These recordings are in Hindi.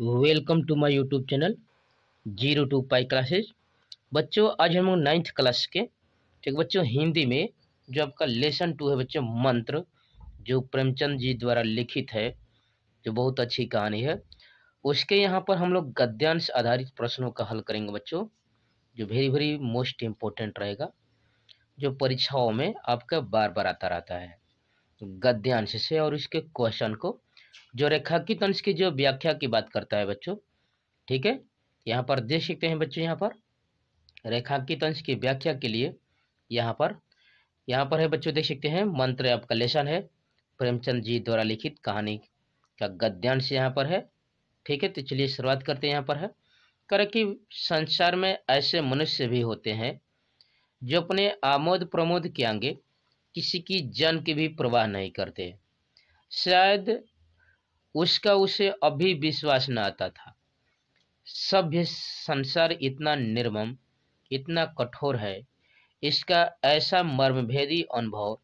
welcome to my YouTube channel zero to pi classes बच्चों आज हम लोग नाइन्थ क्लास के ठीक बच्चों हिंदी में जो आपका लेसन टू है बच्चों मंत्र जो प्रेमचंद जी द्वारा लिखित है जो बहुत अच्छी कहानी है उसके यहाँ पर हम लोग गद्यांश आधारित प्रश्नों का हल करेंगे बच्चों जो वेरी वेरी मोस्ट इम्पोर्टेंट रहेगा जो परीक्षाओं में आपका बार बार आता रहता है गद्यांश से और इसके क्वेश्चन को जो रेखाकित अंश की जो व्याख्या की बात करता है बच्चों ठीक है यहाँ पर देख सकते हैं बच्चों यहाँ पर रेखांकित अंश की व्याख्या के लिए यहाँ पर यहाँ पर है बच्चों देख सकते हैं मंत्र आपका लेसन है प्रेमचंद जी द्वारा लिखित कहानी का गद्यांश यहाँ पर है ठीक है तो चलिए शुरुआत करते हैं यहाँ पर है करें कि संसार में ऐसे मनुष्य भी होते हैं जो अपने आमोद प्रमोद के आगे किसी की जन की भी परवाह नहीं करते शायद उसका उसे अभी विश्वास न आता था सभ्य संसार इतना निर्मम इतना कठोर है इसका ऐसा मर्मभेदी अनुभव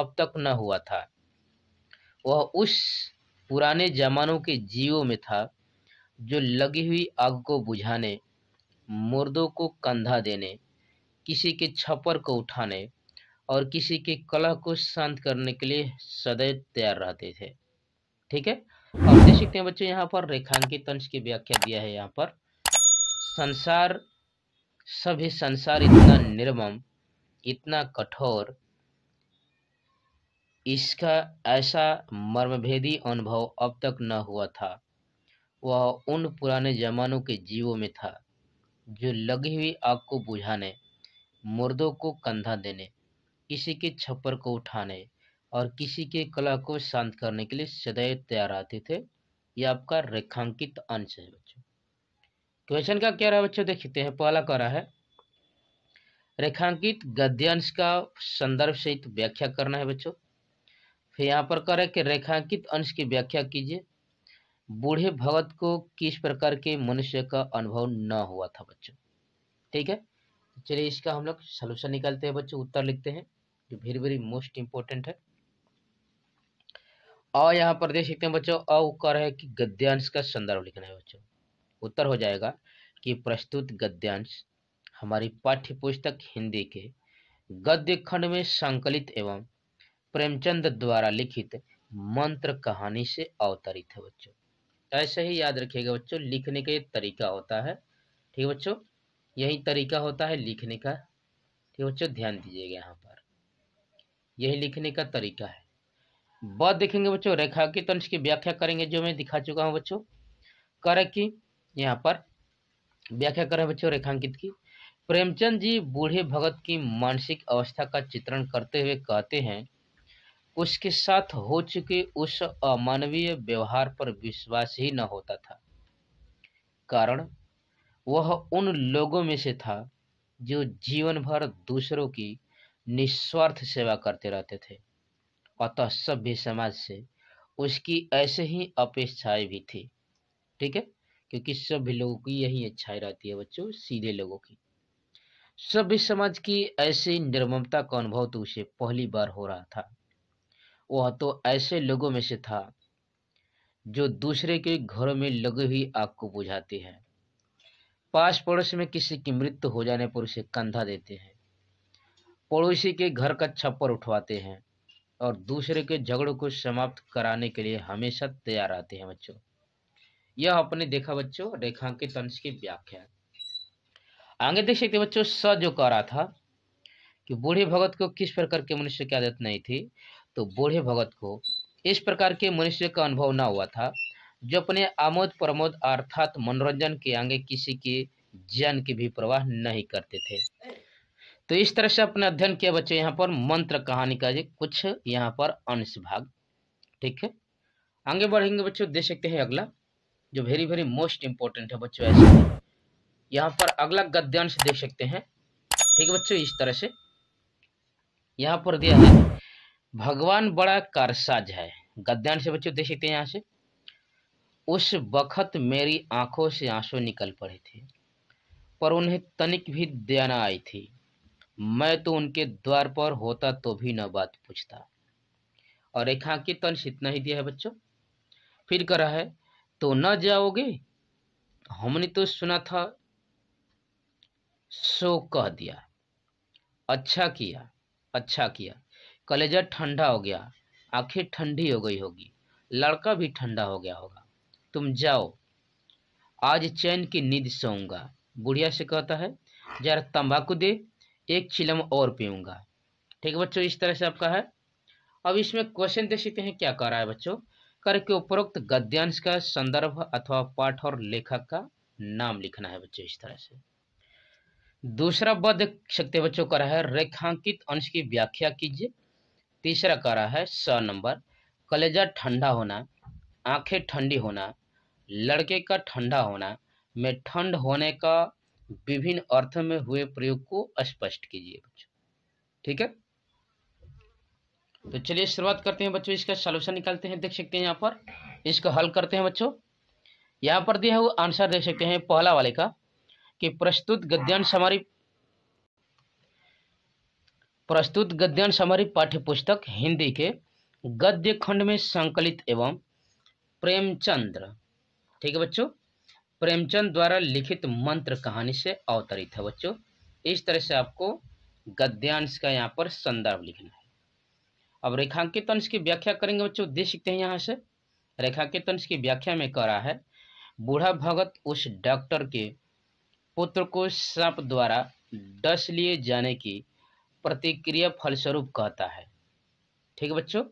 अब तक न हुआ था वह उस पुराने जमानों के जीवों में था जो लगी हुई आग को बुझाने मुर्दों को कंधा देने किसी के छप्पर को उठाने और किसी के कला को शांत करने के लिए सदैव तैयार रहते थे ठीक है देख सकते हैं बच्चों यहाँ पर रेखांकित अंश की व्याख्या दिया है यहाँ पर संसार सभी संसार इतना निर्मम इतना कठोर इसका ऐसा मर्मभेदी अनुभव अब तक न हुआ था वह उन पुराने जमानों के जीवों में था जो लगी हुई आग को बुझाने मुर्दों को कंधा देने किसी के छप्पर को उठाने और किसी के कला को शांत करने के लिए सदैव तैयार रहते थे ये आपका रेखांकित अंश है बच्चों क्वेश्चन का क्या रहा बच्चों देखते हैं पहला कह रहा है रेखांकित गद्यांश का संदर्भ सहित तो व्याख्या करना है बच्चों फिर यहाँ पर कह रहा है कि रेखांकित अंश की व्याख्या कीजिए बूढ़े भगत को किस प्रकार के मनुष्य का अनुभव न हुआ था बच्चों ठीक है तो चलिए इसका हम लोग सोल्यूशन निकालते हैं बच्चों उत्तर लिखते हैं जो वेरी वेरी मोस्ट इम्पोर्टेंट है और यहाँ पर देख सकते हैं बच्चों अ कर है कि गद्यांश का संदर्भ लिखना है बच्चों उत्तर हो जाएगा कि प्रस्तुत गद्यांश हमारी पाठ्य पुस्तक हिंदी के गद्य खंड में संकलित एवं प्रेमचंद द्वारा लिखित मंत्र कहानी से अवतरित है बच्चों ऐसे ही याद रखिएगा बच्चों लिखने का तरीका होता है ठीक है बच्चों यही तरीका होता है लिखने का ठीक बच्चों ध्यान दीजिएगा यहाँ पर यही लिखने का तरीका है बाद देखेंगे बच्चों रेखा के तंश की व्याख्या करेंगे जो मैं दिखा चुका हूँ बच्चों कर की यहाँ पर व्याख्या करें बच्चों रेखांकित की प्रेमचंद जी बूढ़े भगत की मानसिक अवस्था का चित्रण करते हुए कहते हैं उसके साथ हो चुके उस अमानवीय व्यवहार पर विश्वास ही न होता था कारण वह उन लोगों में से था जो जीवन भर दूसरों की निस्वार्थ सेवा करते रहते थे अतः सभ्य समाज से उसकी ऐसे ही अपेक्षाएं भी थी ठीक है क्योंकि सभ्य लोगों की यही इच्छाएं रहती है बच्चों सीधे लोगों की सभ्य समाज की ऐसी निर्ममता का अनुभव तो उसे पहली बार हो रहा था वह तो ऐसे लोगों में से था जो दूसरे के घरों में लगी हुई आग को बुझाते हैं पास पड़ोस में किसी की मृत्यु हो जाने पर उसे कंधा देते हैं पड़ोसी के घर का छप्पर उठवाते हैं और दूसरे के झगड़ों को समाप्त कराने के लिए हमेशा तैयार रहते हैं बच्चों यह अपने देखा बच्चों रेखांकित अंश की व्याख्या आगे देख सकते बच्चों स जो कह रहा था कि बूढ़े भगत को किस प्रकार के मनुष्य की आदत नहीं थी तो बूढ़े भगत को इस प्रकार के मनुष्य का अनुभव न हुआ था जो अपने आमोद प्रमोद अर्थात मनोरंजन के आगे किसी के जन की भी प्रवाह नहीं करते थे तो इस तरह से अपने अध्ययन किया बच्चे यहाँ पर मंत्र कहानी का कुछ यहाँ पर अंश भाग ठीक है आगे बढ़ेंगे बच्चों देख सकते हैं अगला जो वेरी वेरी मोस्ट इम्पोर्टेंट है बच्चों ऐसे यहाँ पर अगला गद्यांश देख सकते हैं ठीक है बच्चों इस तरह से यहाँ पर दिया है भगवान बड़ा कारसाज है गद्यांश बच्चों देख सकते हैं यहाँ से उस वक्त मेरी आंखों से आंसू निकल पड़े थे पर उन्हें तनिक भी दया आई थी मैं तो उनके द्वार पर होता तो भी न बात पूछता और रेखांकित अंश इतना ही दिया है बच्चों फिर कह रहा है तो न जाओगे हमने तो सुना था सो कह दिया अच्छा किया अच्छा किया कलेजा ठंडा हो गया आंखें ठंडी हो गई होगी लड़का भी ठंडा हो गया होगा तुम जाओ आज चैन की नींद सोऊंगा बुढ़िया से कहता है जरा तंबाकू दे एक छिलम और पीऊंगा ठीक है बच्चों इस तरह से आपका है अब इसमें क्वेश्चन दे सकते हैं क्या कर रहा है बच्चों कर के उपरोक्त गद्यांश का संदर्भ अथवा पाठ और लेखक का नाम लिखना है बच्चों इस तरह से दूसरा पद सकते बच्चों कर रहा है रेखांकित अंश की व्याख्या कीजिए तीसरा कर रहा है स नंबर कलेजा ठंडा होना आंखें ठंडी होना लड़के का ठंडा होना में ठंड होने का विभिन्न अर्थ में हुए प्रयोग को स्पष्ट कीजिए बच्चों ठीक है तो चलिए शुरुआत करते हैं बच्चों इसका सोल्यूशन निकालते हैं देख सकते हैं यहाँ पर इसका हल करते हैं बच्चों यहाँ पर दिया हुआ आंसर देख सकते हैं पहला वाले का कि प्रस्तुत गद्यांश हमारी प्रस्तुत गद्यांश हमारी पुस्तक हिंदी के गद्य खंड में संकलित एवं प्रेमचंद्र ठीक है बच्चों प्रेमचंद द्वारा लिखित मंत्र कहानी से अवतरित है बच्चों इस तरह से आपको गद्यांश का यहाँ पर संदर्भ लिखना है अब रेखांकित अंश की व्याख्या करेंगे बच्चों देख सकते हैं यहाँ से रेखांकित अंश की व्याख्या में कह रहा है बूढ़ा भगत उस डॉक्टर के पुत्र को सांप द्वारा डस लिए जाने की प्रतिक्रिया फलस्वरूप कहता है ठीक है बच्चों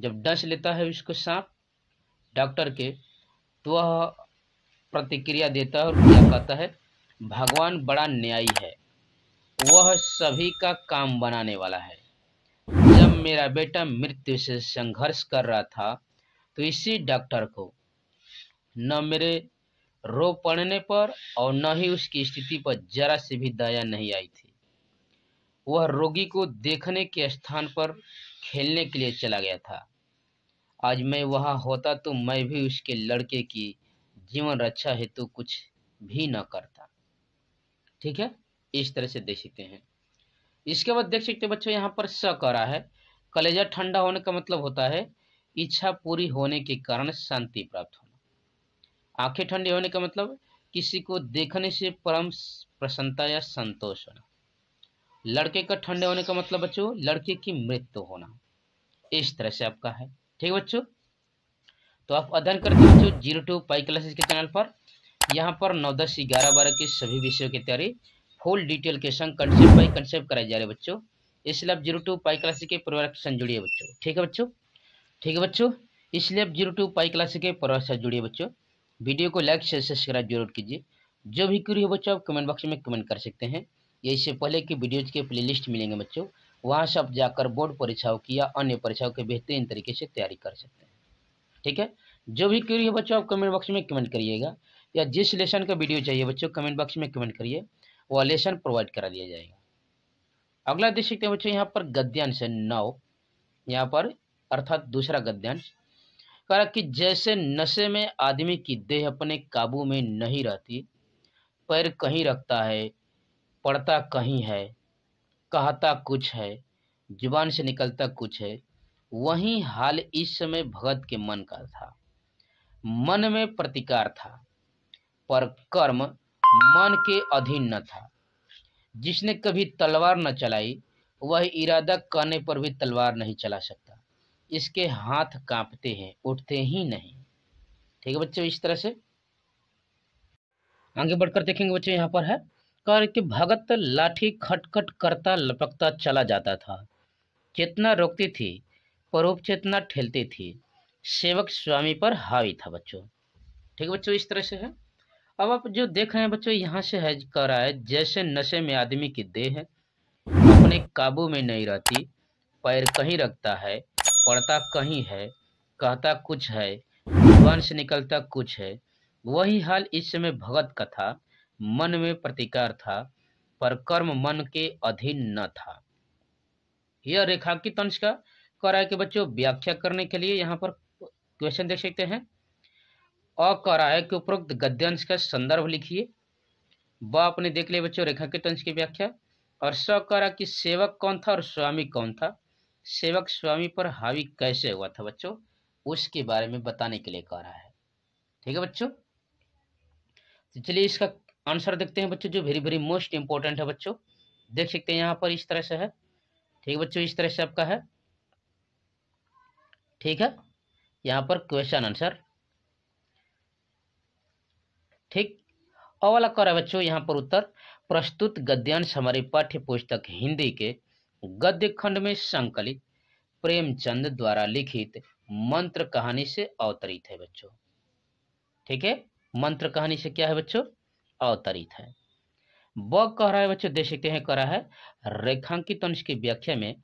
जब डस लेता है उसको सांप डॉक्टर के तो वह प्रतिक्रिया देता है और क्या कहता है भगवान बड़ा न्यायी है वह सभी का काम बनाने वाला है जब मेरा बेटा मृत्यु से संघर्ष कर रहा था तो इसी डॉक्टर को न मेरे रो पड़ने पर और न ही उसकी स्थिति पर जरा से भी दया नहीं आई थी वह रोगी को देखने के स्थान पर खेलने के लिए चला गया था आज मैं वहाँ होता तो मैं भी उसके लड़के की जीवन रक्षा हेतु कुछ भी न करता ठीक है इस तरह से देख सकते हैं इसके बाद देख सकते हैं बच्चों यहाँ पर स करा है कलेजा ठंडा होने का मतलब होता है इच्छा पूरी होने के कारण शांति प्राप्त होना आंखें ठंडी होने का मतलब किसी को देखने से परम प्रसन्नता या संतोष होना लड़के का ठंडे होने का मतलब बच्चों लड़के की मृत्यु होना इस तरह से आपका है ठीक है बच्चों तो आप अध्ययन कर सकते हो जीरो टू पाई क्लासेस के चैनल पर यहाँ पर नौ दस ग्यारह बारह के सभी विषयों की तैयारी फुल डिटेल के संग कंसेप्ट बाई कंसेप्ट कराई जा रही है बच्चों इसलिए आप जीरो टू पाई क्लासेस के परिवार के संग जुड़िए बच्चों ठीक है बच्चों ठीक है बच्चों इसलिए आप जीरो टू पाई क्लासेस के परिवार से जुड़िए बच्चों वीडियो को लाइक शेयर सब्सक्राइब जरूर कीजिए जो भी क्यूरी हो बच्चों आप कमेंट बॉक्स में कमेंट कर सकते हैं ये इससे पहले की वीडियोज के लिस्ट मिलेंगे बच्चों वहाँ से आप जाकर बोर्ड परीक्षाओं की या अन्य परीक्षाओं के बेहतरीन तरीके से तैयारी कर सकते हैं ठीक है जो भी क्यूरी है बच्चों आप कमेंट बॉक्स में कमेंट करिएगा या जिस लेसन का वीडियो चाहिए बच्चों कमेंट बॉक्स में कमेंट करिए वह लेसन प्रोवाइड करा दिया जाएगा अगला देख सकते हैं बच्चों यहाँ पर गद्यांश है नौ यहाँ पर अर्थात दूसरा गद्यांश कह रहा कि जैसे नशे में आदमी की देह अपने काबू में नहीं रहती पैर कहीं रखता है पढ़ता कहीं है कहता कुछ है जुबान से निकलता कुछ है वही हाल इस समय भगत के मन का था मन में प्रतिकार था पर कर्म मन के अधीन न था जिसने कभी तलवार न चलाई वह इरादा करने पर भी तलवार नहीं चला सकता इसके हाथ कांपते हैं उठते ही नहीं ठीक है बच्चों इस तरह से आगे बढ़कर देखेंगे बच्चे यहाँ पर है कर कि भगत लाठी खटखट करता लपकता चला जाता था चेतना रोकती थी परोपचेतना ठेलती थी सेवक स्वामी पर हावी था बच्चों ठीक है बच्चों इस तरह से है अब आप जो देख रहे हैं बच्चों यहाँ से है कर रहा है जैसे नशे में आदमी की देह अपने काबू में नहीं रहती पैर कहीं रखता है पढ़ता कहीं है कहता कुछ है भगवान से निकलता कुछ है वही हाल इस समय भगत का था मन में प्रतिकार था पर कर्म मन के अधीन न था यह रेखांकित अंश का अकराय के बच्चों व्याख्या करने के लिए यहाँ पर क्वेश्चन देख सकते हैं अ अकराय के उपरोक्त गद्यांश का संदर्भ लिखिए व आपने देख लिया बच्चों रेखाकृत अंश की व्याख्या और स सकरा की सेवक कौन था और स्वामी कौन था सेवक स्वामी पर हावी कैसे हुआ था बच्चों उसके बारे में बताने के लिए कह रहा है ठीक है बच्चों तो चलिए इसका आंसर देखते हैं बच्चों जो वेरी वेरी मोस्ट इंपॉर्टेंट है बच्चों देख सकते हैं यहाँ पर इस तरह से है ठीक है बच्चों इस तरह से आपका है ठीक है यहाँ पर क्वेश्चन आंसर ठीक अवला वाला कर बच्चों यहाँ पर उत्तर प्रस्तुत गद्यांश हमारी पाठ्य पुस्तक हिंदी के गद्य खंड में संकलित प्रेमचंद द्वारा लिखित मंत्र कहानी से अवतरित है बच्चों ठीक है मंत्र कहानी से क्या है बच्चों अवतरित है ब कह रहा है बच्चों देख सकते हैं कह रहा है रेखांकित अंश की व्याख्या में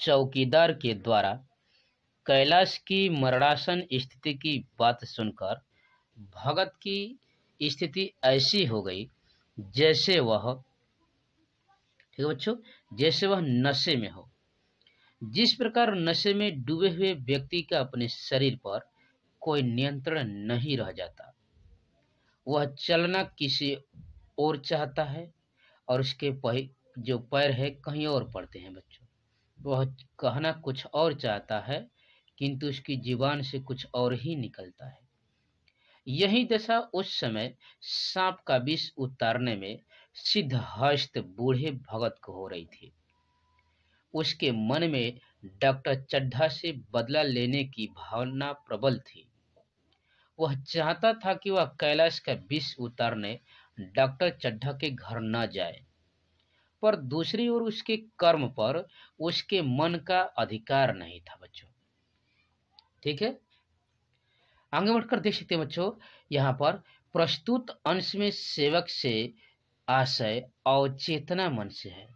चौकीदार के द्वारा कैलाश की मरणासन स्थिति की बात सुनकर भगत की स्थिति ऐसी हो गई जैसे वह ठीक है बच्चों जैसे वह नशे में हो जिस प्रकार नशे में डूबे हुए व्यक्ति का अपने शरीर पर कोई नियंत्रण नहीं रह जाता वह चलना किसी और चाहता है और उसके पह, जो पैर है कहीं और पड़ते हैं बच्चों वह कहना कुछ और चाहता है किंतु उसकी जीवान से कुछ और ही निकलता है यही दशा उस समय सांप का विष उतारने में सिद्ध हस्त बूढ़े भगत को हो रही थी उसके मन में डॉक्टर चड्ढा से बदला लेने की भावना प्रबल थी वह चाहता था कि वह कैलाश का विष उतारने डॉक्टर चड्ढा के घर न जाए पर दूसरी ओर उसके कर्म पर उसके मन का अधिकार नहीं था बच्चों ठीक है आगे बढ़कर देख सकते हैं बच्चों यहाँ पर प्रस्तुत अंश में सेवक से आशय अवचेतना मन से है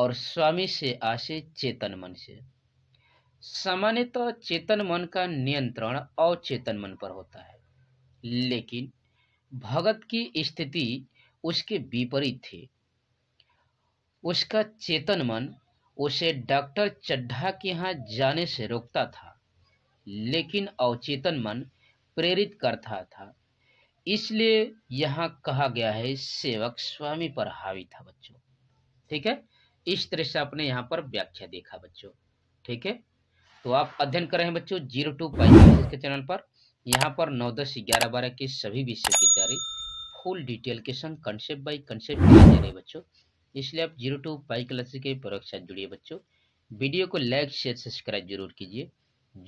और स्वामी से आशय चेतन मन से सामान्यतः चेतन मन का नियंत्रण अवचेतन मन पर होता है लेकिन भगत की स्थिति उसके विपरीत थी उसका चेतन मन उसे डॉक्टर चड्ढा के यहाँ जाने से रोकता था लेकिन अवचेतन मन प्रेरित करता था इसलिए यहाँ कहा गया है सेवक स्वामी पर हावी था बच्चों ठीक है इस तरह से आपने यहाँ पर व्याख्या देखा बच्चों ठीक है तो आप अध्ययन कर रहे हैं बच्चों जीरो टू पाइस के चैनल पर यहाँ पर नौ दस ग्यारह बारह के सभी विषय की तैयारी फुल डिटेल के संग कंसेप्ट बाई कंसेप्ट बच्चों इसलिए आप जीरो टू क्लास के प्रोडक्ट साथ जुड़िए बच्चों वीडियो को लाइक शेयर सब्सक्राइब जरूर कीजिए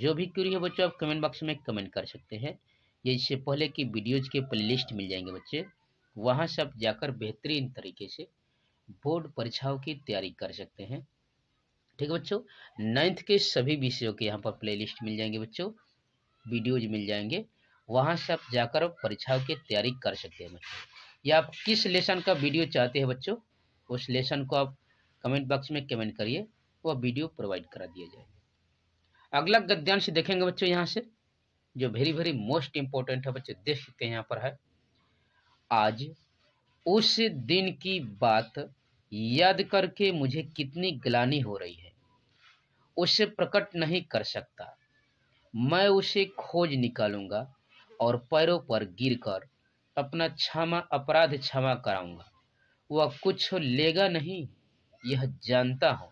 जो भी क्यूरी है बच्चों आप कमेंट बॉक्स में कमेंट कर सकते हैं या इससे पहले की वीडियोज के लिस्ट मिल जाएंगे बच्चे वहाँ से आप जाकर बेहतरीन तरीके से बोर्ड परीक्षाओं की तैयारी कर सकते हैं ठीक है बच्चों नाइन्थ के सभी विषयों के यहाँ पर प्लेलिस्ट मिल जाएंगे बच्चों वीडियोज मिल जाएंगे वहाँ से आप जाकर परीक्षाओं की तैयारी कर सकते हैं बच्चों या आप किस लेसन का वीडियो चाहते हैं बच्चों उस लेसन को आप कमेंट बॉक्स में कमेंट करिए वह वीडियो प्रोवाइड करा दिया जाएगा अगला गद्यांश देखेंगे बच्चों यहाँ से जो वेरी वेरी मोस्ट इम्पोर्टेंट है बच्चे देख सकते हैं यहाँ पर है आज उस दिन की बात याद करके मुझे कितनी ग्लानी हो रही है उसे प्रकट नहीं कर सकता मैं उसे खोज निकालूंगा और पैरों पर गिरकर अपना क्षमा अपराध क्षमा कराऊंगा वह कुछ लेगा नहीं यह जानता हूं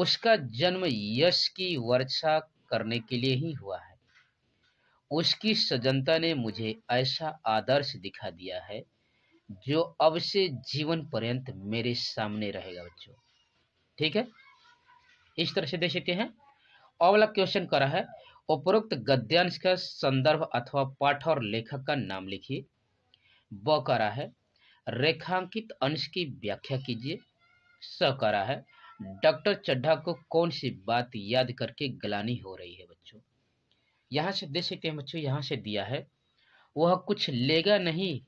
उसका जन्म यश की वर्षा करने के लिए ही हुआ है उसकी सजनता ने मुझे ऐसा आदर्श दिखा दिया है जो अब से जीवन पर्यंत मेरे सामने रहेगा बच्चों ठीक है इस तरह से देख सकते हैं और वाला क्वेश्चन करा है उपरोक्त गद्यांश का संदर्भ अथवा पाठ और लेखक का नाम लिखिए ब करा है रेखांकित अंश की व्याख्या कीजिए स करा है डॉक्टर चड्ढा को कौन सी बात याद करके गलानी हो रही है बच्चों यहाँ से देख सकते हैं बच्चों यहाँ से दिया है वह कुछ लेगा नहीं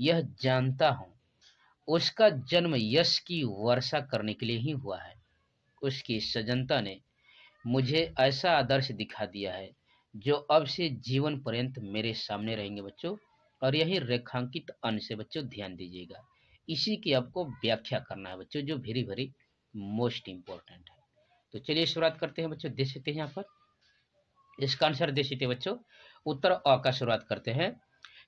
यह जानता हूँ उसका जन्म यश की वर्षा करने के लिए ही हुआ है उसकी सजनता ने मुझे ऐसा आदर्श दिखा दिया है जो अब से जीवन पर्यंत मेरे सामने रहेंगे बच्चों और यही रेखांकित अंश है बच्चों ध्यान दीजिएगा इसी की आपको व्याख्या करना है बच्चों जो वेरी वेरी मोस्ट इंपॉर्टेंट है तो चलिए शुरुआत करते हैं बच्चों देख सकते हैं यहाँ पर इसका आंसर देख सकते हैं बच्चों उत्तर अ का शुरुआत करते हैं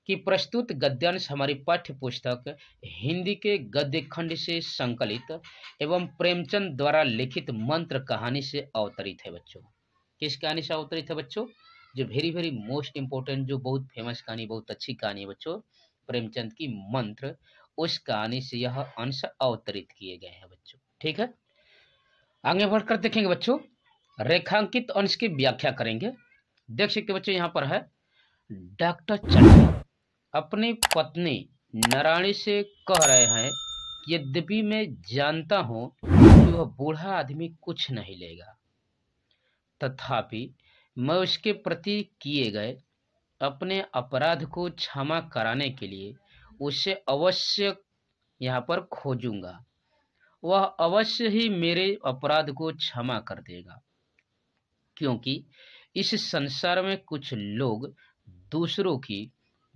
कि प्रस्तुत गद्यांश हमारी पाठ्य पुस्तक हिंदी के गद्य खंड से संकलित एवं प्रेमचंद द्वारा लिखित मंत्र कहानी से अवतरित है बच्चों किस कहानी से अवतरित है बच्चों जो वेरी वेरी मोस्ट इम्पोर्टेंट जो बहुत फेमस कहानी बहुत अच्छी कहानी है बच्चों प्रेमचंद की मंत्र उस कहानी से यह अंश अवतरित किए गए हैं बच्चों ठीक है आगे बढ़कर देखेंगे बच्चों रेखांकित अंश की व्याख्या करेंगे देख सकते बच्चों यहाँ पर है डॉक्टर चंडी अपनी पत्नी नारायणी से कह रहे हैं यद्यपि मैं जानता हूं कि वह बूढ़ा आदमी कुछ नहीं लेगा तथापि मैं उसके प्रति किए गए अपने अपराध को क्षमा कराने के लिए उसे अवश्य यहाँ पर खोजूंगा वह अवश्य ही मेरे अपराध को क्षमा कर देगा क्योंकि इस संसार में कुछ लोग दूसरों की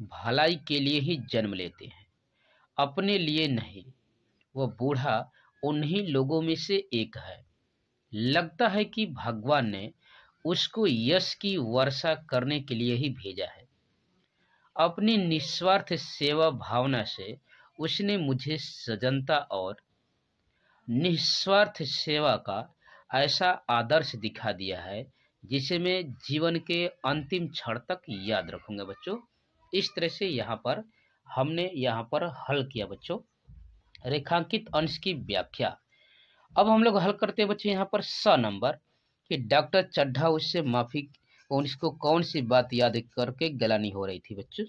भलाई के लिए ही जन्म लेते हैं अपने लिए नहीं वह बूढ़ा उन्हीं लोगों में से एक है लगता है कि भगवान ने उसको यश की वर्षा करने के लिए ही भेजा है अपनी निस्वार्थ सेवा भावना से उसने मुझे सजनता और निस्वार्थ सेवा का ऐसा आदर्श दिखा दिया है जिसे मैं जीवन के अंतिम क्षण तक याद रखूंगा बच्चों इस तरह से यहाँ पर हमने यहाँ पर हल किया बच्चों रेखांकित अंश की व्याख्या अब हम लोग हल करते हैं बच्चों यहाँ पर स नंबर कि डॉक्टर चड्ढा उससे माफ़ी उसको कौन सी बात याद करके गलानी हो रही थी बच्चों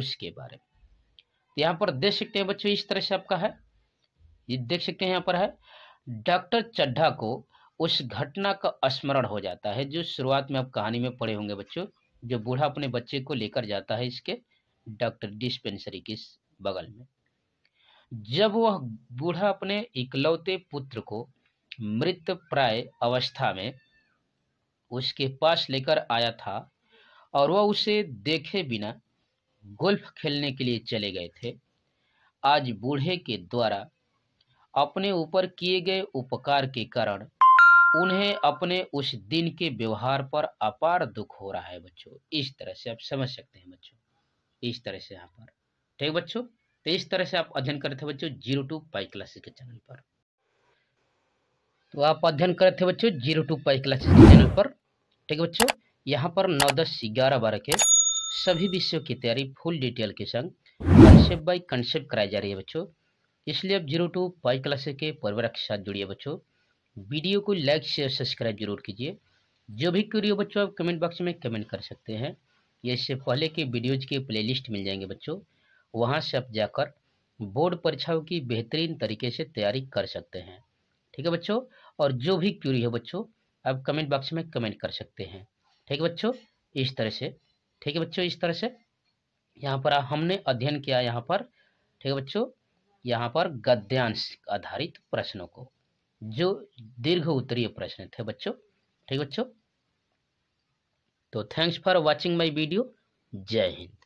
उसके बारे में तो यहाँ पर देख सकते हैं बच्चों इस तरह से आपका है ये देख सकते हैं यहाँ पर है डॉक्टर चड्ढा को उस घटना का स्मरण हो जाता है जो शुरुआत में आप कहानी में पढ़े होंगे बच्चों जो बूढ़ा अपने बच्चे को लेकर जाता है इसके डॉक्टर डिस्पेंसरी के बगल में जब वह बूढ़ा अपने इकलौते पुत्र को मृत प्राय अवस्था में उसके पास लेकर आया था और वह उसे देखे बिना गोल्फ खेलने के लिए चले गए थे आज बूढ़े के द्वारा अपने ऊपर किए गए उपकार के कारण उन्हें अपने उस दिन के व्यवहार पर अपार दुख हो रहा है बच्चों इस तरह से आप समझ सकते हैं बच्चों इस तरह से यहाँ पर ठीक बच्चों तो इस तरह से आप अध्ययन करते हैं बच्चों जीरो टू फाइव क्लासेस के चैनल पर तो आप अध्ययन कर थे बच्चों जीरो टू पाई क्लास के चैनल पर ठीक है बच्चों यहाँ पर नौ दस ग्यारह बारह के सभी विषयों की तैयारी फुल डिटेल के संग कंसेप्ट बाई कंसेप्ट कराई जा रही है बच्चों इसलिए आप जीरो टू पाई क्लासेस के परिवार के साथ जुड़िए बच्चों वीडियो को लाइक शेयर सब्सक्राइब जरूर कीजिए जो भी क्यूरियो हो बच्चों आप कमेंट बॉक्स में कमेंट कर सकते हैं या इससे पहले के वीडियोज के लिस्ट मिल जाएंगे बच्चों वहाँ से आप जाकर बोर्ड परीक्षाओं की बेहतरीन तरीके से तैयारी कर सकते हैं ठीक है बच्चों और जो भी क्यूरी हो बच्चों आप कमेंट बॉक्स में कमेंट कर सकते हैं ठीक है बच्चों इस तरह से ठीक है बच्चों इस तरह से यहाँ पर हमने अध्ययन किया यहाँ पर ठीक है बच्चों यहाँ पर गद्यांश आधारित प्रश्नों को जो दीर्घ उत्तरीय प्रश्न थे बच्चों ठीक है बच्चों तो thanks for watching my video जय हिंद